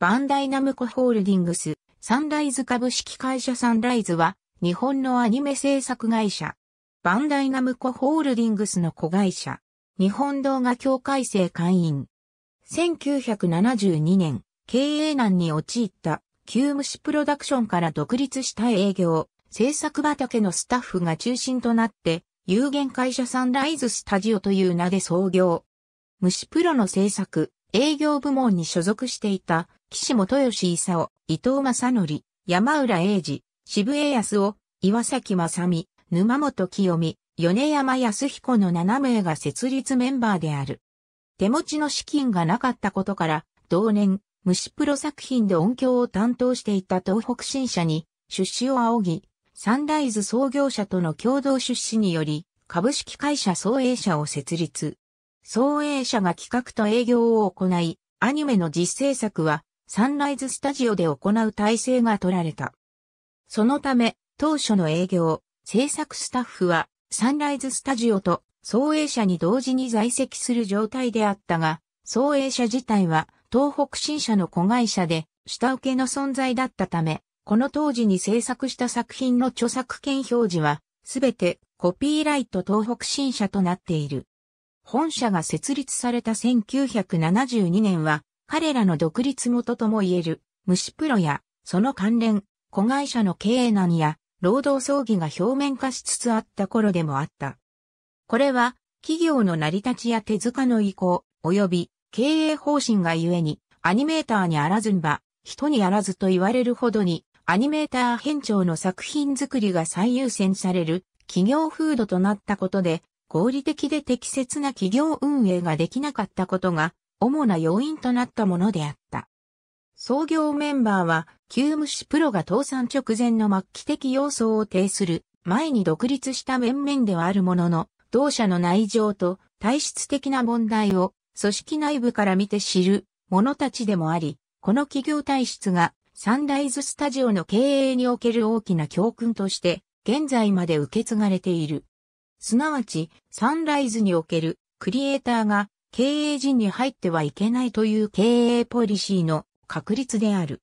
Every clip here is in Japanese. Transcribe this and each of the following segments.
バンダイナムコホールディングス、サンライズ株式会社サンライズは、日本のアニメ制作会社。バンダイナムコホールディングスの子会社。日本動画協会生会員。1972年、経営難に陥った旧虫プロダクションから独立した営業、制作畑のスタッフが中心となって、有限会社サンライズスタジオという名で創業。虫プロの制作、営業部門に所属していた岸本義勲、伊藤正則、山浦英二、渋江康夫、岩崎正美、沼本清美、米山康彦の7名が設立メンバーである。手持ちの資金がなかったことから、同年、虫プロ作品で音響を担当していた東北新社に、出資を仰ぎ、サンライズ創業者との共同出資により、株式会社創営社を設立。創営社が企画と営業を行い、アニメの実制作は、サンライズスタジオで行う体制が取られた。そのため、当初の営業、制作スタッフは、サンライズスタジオと送営者に同時に在籍する状態であったが、送営者自体は東北新社の子会社で下請けの存在だったため、この当時に制作した作品の著作権表示は、すべてコピーライト東北新社となっている。本社が設立された1972年は、彼らの独立元とも言える、虫プロや、その関連、子会社の経営難や、労働争議が表面化しつつあった頃でもあった。これは、企業の成り立ちや手塚の意向、及び経営方針がゆえに、アニメーターにあらずんば、人にあらずと言われるほどに、アニメーター編長の作品作りが最優先される企業風土となったことで、合理的で適切な企業運営ができなかったことが主な要因となったものであった。創業メンバーは、旧無視プロが倒産直前の末期的要素を呈する、前に独立した面々ではあるものの、同社の内情と体質的な問題を組織内部から見て知る者たちでもあり、この企業体質がサンライズスタジオの経営における大きな教訓として、現在まで受け継がれている。すなわち、サンライズにおけるクリエイターが経営陣に入ってはいけないという経営ポリシーの確立である。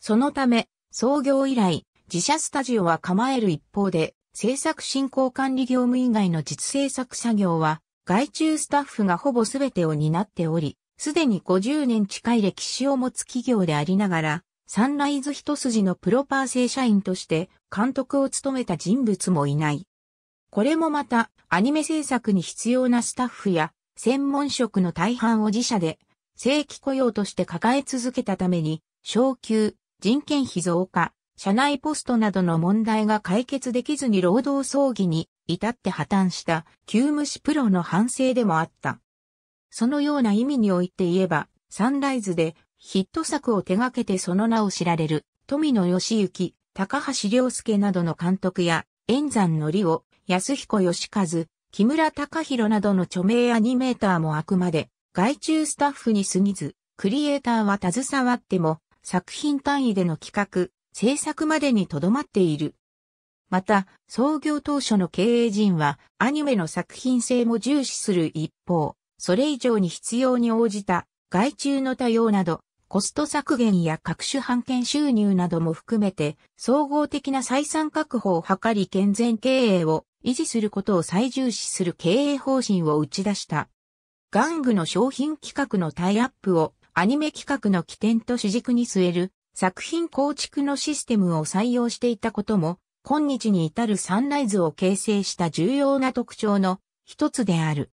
そのため、創業以来、自社スタジオは構える一方で、制作振興管理業務以外の実制作作業は、外注スタッフがほぼ全てを担っており、すでに50年近い歴史を持つ企業でありながら、サンライズ一筋のプロパー正社員として監督を務めた人物もいない。これもまたアニメ制作に必要なスタッフや専門職の大半を自社で正規雇用として抱え続けたために、昇給、人件費増加、社内ポストなどの問題が解決できずに労働争議に至って破綻した旧無視プロの反省でもあった。そのような意味において言えば、サンライズでヒット作を手掛けてその名を知られる富野義行、高橋良介などの監督や、円山のりを、安彦義和、木村隆弘などの著名アニメーターもあくまで、外注スタッフに過ぎず、クリエイターは携わっても、作品単位での企画、制作までにとどまっている。また、創業当初の経営陣は、アニメの作品性も重視する一方、それ以上に必要に応じた、外注の多様など、コスト削減や各種版権収入なども含めて、総合的な採算確保を図り健全経営を維持することを最重視する経営方針を打ち出した。玩具の商品企画のタイアップをアニメ企画の起点と主軸に据える作品構築のシステムを採用していたことも、今日に至るサンライズを形成した重要な特徴の一つである。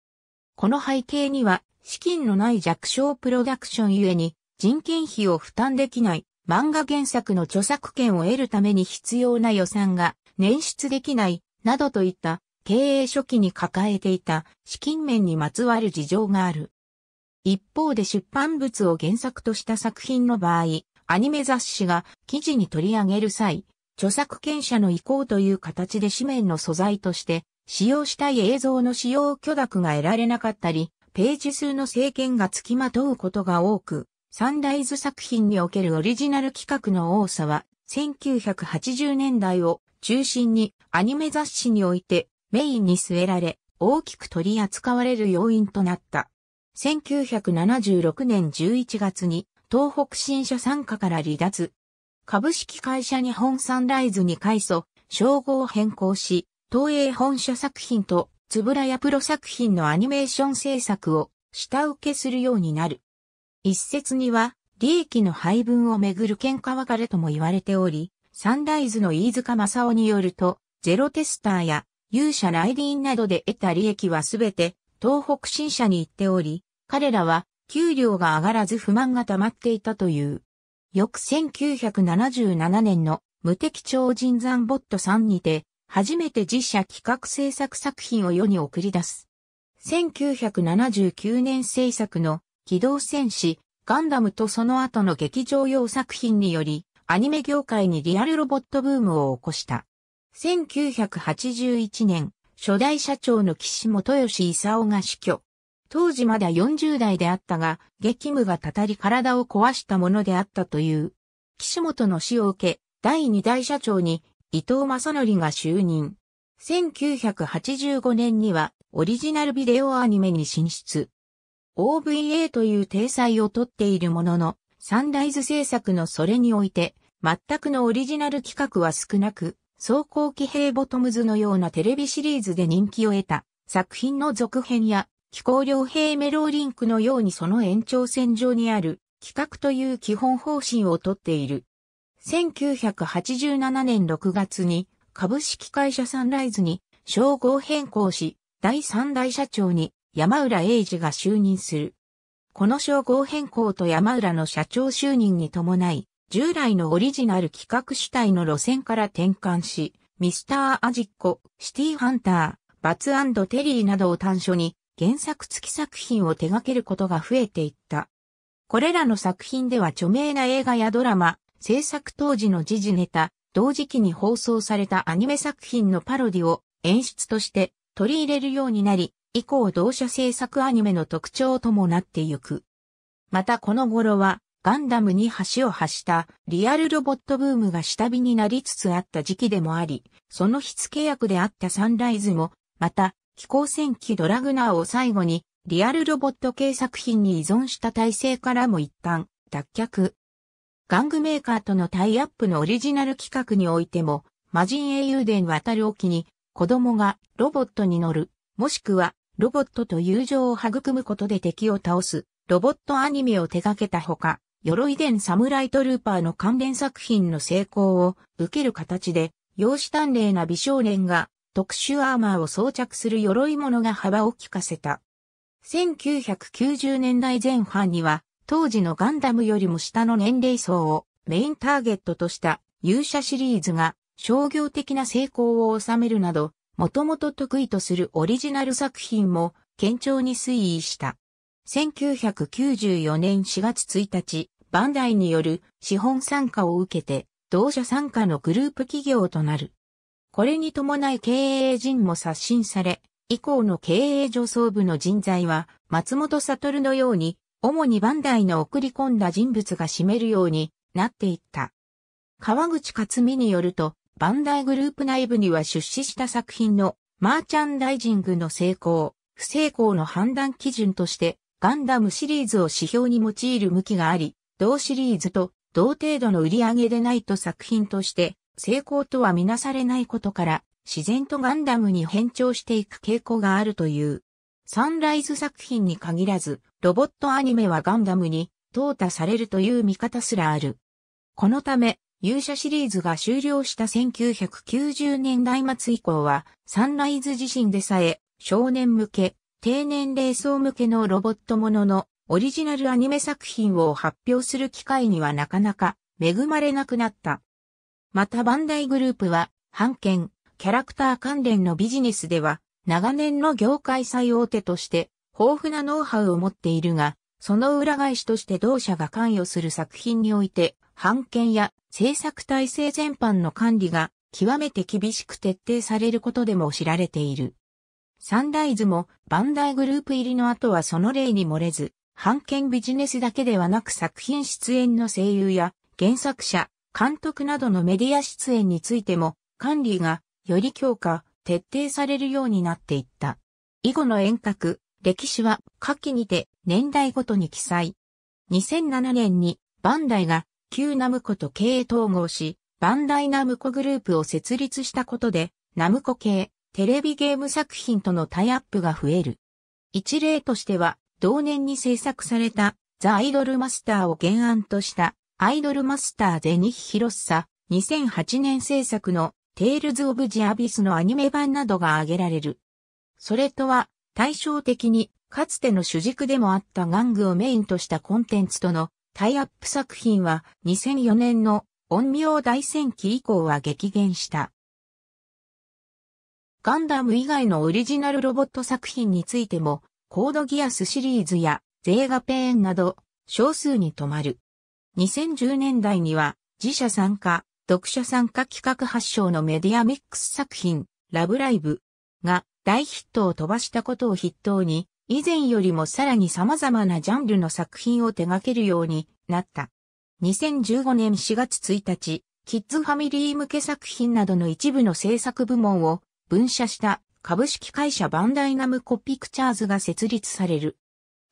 この背景には、資金のない弱小プロダクションゆえに、人件費を負担できない漫画原作の著作権を得るために必要な予算が捻出できないなどといった経営初期に抱えていた資金面にまつわる事情がある。一方で出版物を原作とした作品の場合、アニメ雑誌が記事に取り上げる際、著作権者の意向という形で紙面の素材として使用したい映像の使用許諾が得られなかったり、ページ数の制限が付きまとうことが多く、サンライズ作品におけるオリジナル企画の多さは1980年代を中心にアニメ雑誌においてメインに据えられ、大きく取り扱われる要因となった。1976年11月に東北新社参加から離脱。株式会社日本サンライズに改祖、称号を変更し、東映本社作品とつぶらやプロ作品のアニメーション制作を下請けするようになる。一説には利益の配分をめぐる喧嘩別れとも言われており、サンライズの飯塚正夫によると、ゼロテスターや勇者ライディーンなどで得た利益はすべて東北新社に行っており、彼らは給料が上がらず不満が溜まっていたという。翌1977年の無敵超人山ボットさんにて、初めて自社企画制作作品を世に送り出す。1979年制作の機動戦士ガンダムとその後の劇場用作品により、アニメ業界にリアルロボットブームを起こした。1981年、初代社長の岸本義勲が死去。当時まだ40代であったが、激務がたたり体を壊したものであったという。岸本の死を受け、第2代社長に伊藤正則が就任。1985年にはオリジナルビデオアニメに進出。OVA という体裁をとっているものの、サンライズ制作のそれにおいて全くのオリジナル企画は少なく、走行機兵ボトムズのようなテレビシリーズで人気を得た作品の続編や気候良兵メローリンクのようにその延長線上にある企画という基本方針をとっている。1987年6月に株式会社サンライズに称号変更し、第3代社長に山浦英二が就任する。この称号変更と山浦の社長就任に伴い、従来のオリジナル企画主体の路線から転換し、ミスター・アジッコ、シティ・ハンター、バツテリーなどを短所に原作付き作品を手掛けることが増えていった。これらの作品では著名な映画やドラマ、制作当時の時事ネタ、同時期に放送されたアニメ作品のパロディを演出として取り入れるようになり、以降同社制作アニメの特徴ともなってゆく。またこの頃はガンダムに橋を発したリアルロボットブームが下火になりつつあった時期でもあり、その火付け役であったサンライズも、また、飛行戦機ドラグナーを最後に、リアルロボット系作品に依存した体制からも一旦、脱却。玩具メーカーとのタイアップのオリジナル企画においても、魔人英雄伝渡る沖に、子供がロボットに乗る、もしくはロボットと友情を育むことで敵を倒す、ロボットアニメを手掛けたほか、鎧伝サムライトルーパーの関連作品の成功を受ける形で、容姿端麗な美少年が特殊アーマーを装着する鎧物が幅を利かせた。1990年代前半には、当時のガンダムよりも下の年齢層をメインターゲットとした勇者シリーズが商業的な成功を収めるなど、もともと得意とするオリジナル作品も堅調に推移した。1994年4月1日、バンダイによる資本参加を受けて、同社参加のグループ企業となる。これに伴い経営陣も刷新され、以降の経営上層部の人材は、松本悟のように、主にバンダイの送り込んだ人物が占めるようになっていった。川口克美によると、バンダイグループ内部には出資した作品のマーチャンダイジングの成功、不成功の判断基準として、ガンダムシリーズを指標に用いる向きがあり、同シリーズと同程度の売り上げでないと作品として成功とはみなされないことから、自然とガンダムに変調していく傾向があるという。サンライズ作品に限らず、ロボットアニメはガンダムに淘汰されるという見方すらある。このため、勇者シリーズが終了した1990年代末以降は、サンライズ自身でさえ、少年向け、低年齢層向けのロボットもののオリジナルアニメ作品を発表する機会にはなかなか恵まれなくなった。またバンダイグループは、版権、キャラクター関連のビジネスでは、長年の業界最大手として豊富なノウハウを持っているが、その裏返しとして同社が関与する作品において、版権や制作体制全般の管理が極めて厳しく徹底されることでも知られている。サンライズもバンダイグループ入りの後はその例に漏れず、版権ビジネスだけではなく作品出演の声優や原作者、監督などのメディア出演についても管理がより強化、徹底されるようになっていった。以後の遠隔、歴史は下記にて年代ごとに記載。2007年にバンダイが旧ナムコと経営統合し、バンダイナムコグループを設立したことで、ナムコ系、テレビゲーム作品とのタイアップが増える。一例としては、同年に制作されたザ・アイドルマスターを原案としたアイドルマスターゼニヒヒロッサ2008年制作のテールズ・オブ・ジ・アビスのアニメ版などが挙げられる。それとは対照的にかつての主軸でもあった玩具をメインとしたコンテンツとのタイアップ作品は2004年の陰陽大戦記以降は激減した。ガンダム以外のオリジナルロボット作品についても、コードギアスシリーズや、ゼーガペーンなど、少数に止まる。2010年代には、自社参加、読者参加企画発祥のメディアミックス作品、ラブライブが大ヒットを飛ばしたことを筆頭に、以前よりもさらに様々なジャンルの作品を手掛けるようになった。2015年4月1日、キッズファミリー向け作品などの一部の制作部門を分社した株式会社バンダイナムコピクチャーズが設立される。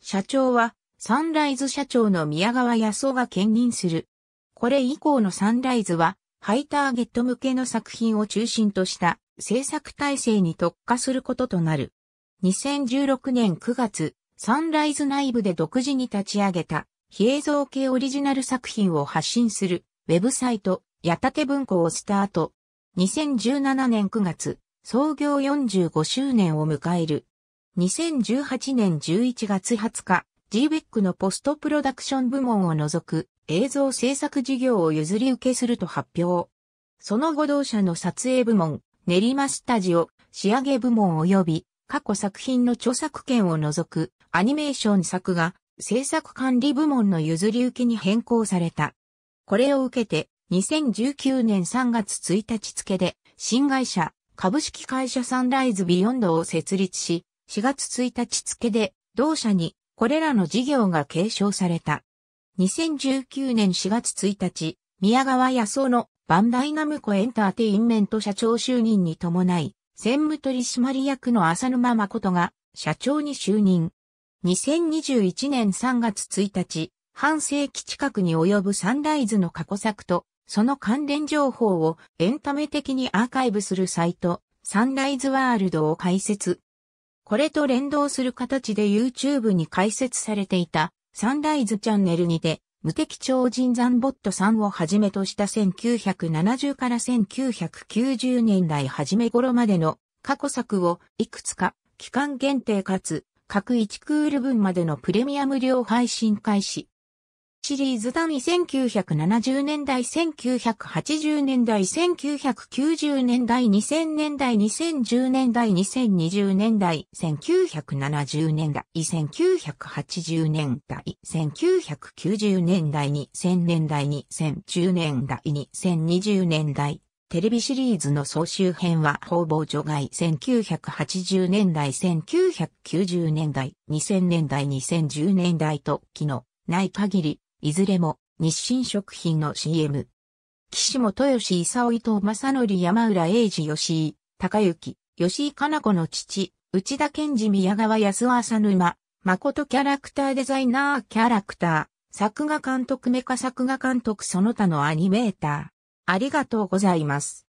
社長はサンライズ社長の宮川康夫が兼任する。これ以降のサンライズはハイターゲット向けの作品を中心とした制作体制に特化することとなる。2016年9月、サンライズ内部で独自に立ち上げた非映像系オリジナル作品を発信するウェブサイト、やたて文庫をスタート。2017年9月、創業45周年を迎える。2018年11月20日、GBEC のポストプロダクション部門を除く映像制作事業を譲り受けすると発表。その後同社の撮影部門、練馬スタジオ、仕上げ部門及び過去作品の著作権を除くアニメーション作が制作管理部門の譲り受けに変更された。これを受けて2019年3月1日付で新会社株式会社サンライズビヨンドを設立し、4月1日付で同社にこれらの事業が継承された。2019年4月1日、宮川康夫のバンダイナムコエンターテインメント社長就任に伴い、専務取締役の浅沼誠が社長に就任。2021年3月1日、半世紀近くに及ぶサンライズの過去作とその関連情報をエンタメ的にアーカイブするサイト、サンライズワールドを開設。これと連動する形で YouTube に開設されていたサンライズチャンネルにて、無敵超人残ボットさんをはじめとした1970から1990年代初め頃までの過去作をいくつか期間限定かつ各1クール分までのプレミアム量配信開始。シリーズダミ1970年代、1980年代、1990年代、2000年代、2010年代、2020年代、1970年代、1980年代、1990年代、2000年代、2010年代、2020年代。テレビシリーズの総集編は、方々除外1980年代、1990年代、2000年代、2010年代と、機能ない限り、いずれも日清食品の CM。岸本義勲伊藤正則山浦英二吉井、高幸、吉井かな子の父、内田健二宮川安浅沼、誠キャラクターデザイナーキャラクター、作画監督メカ作画監督その他のアニメーター。ありがとうございます。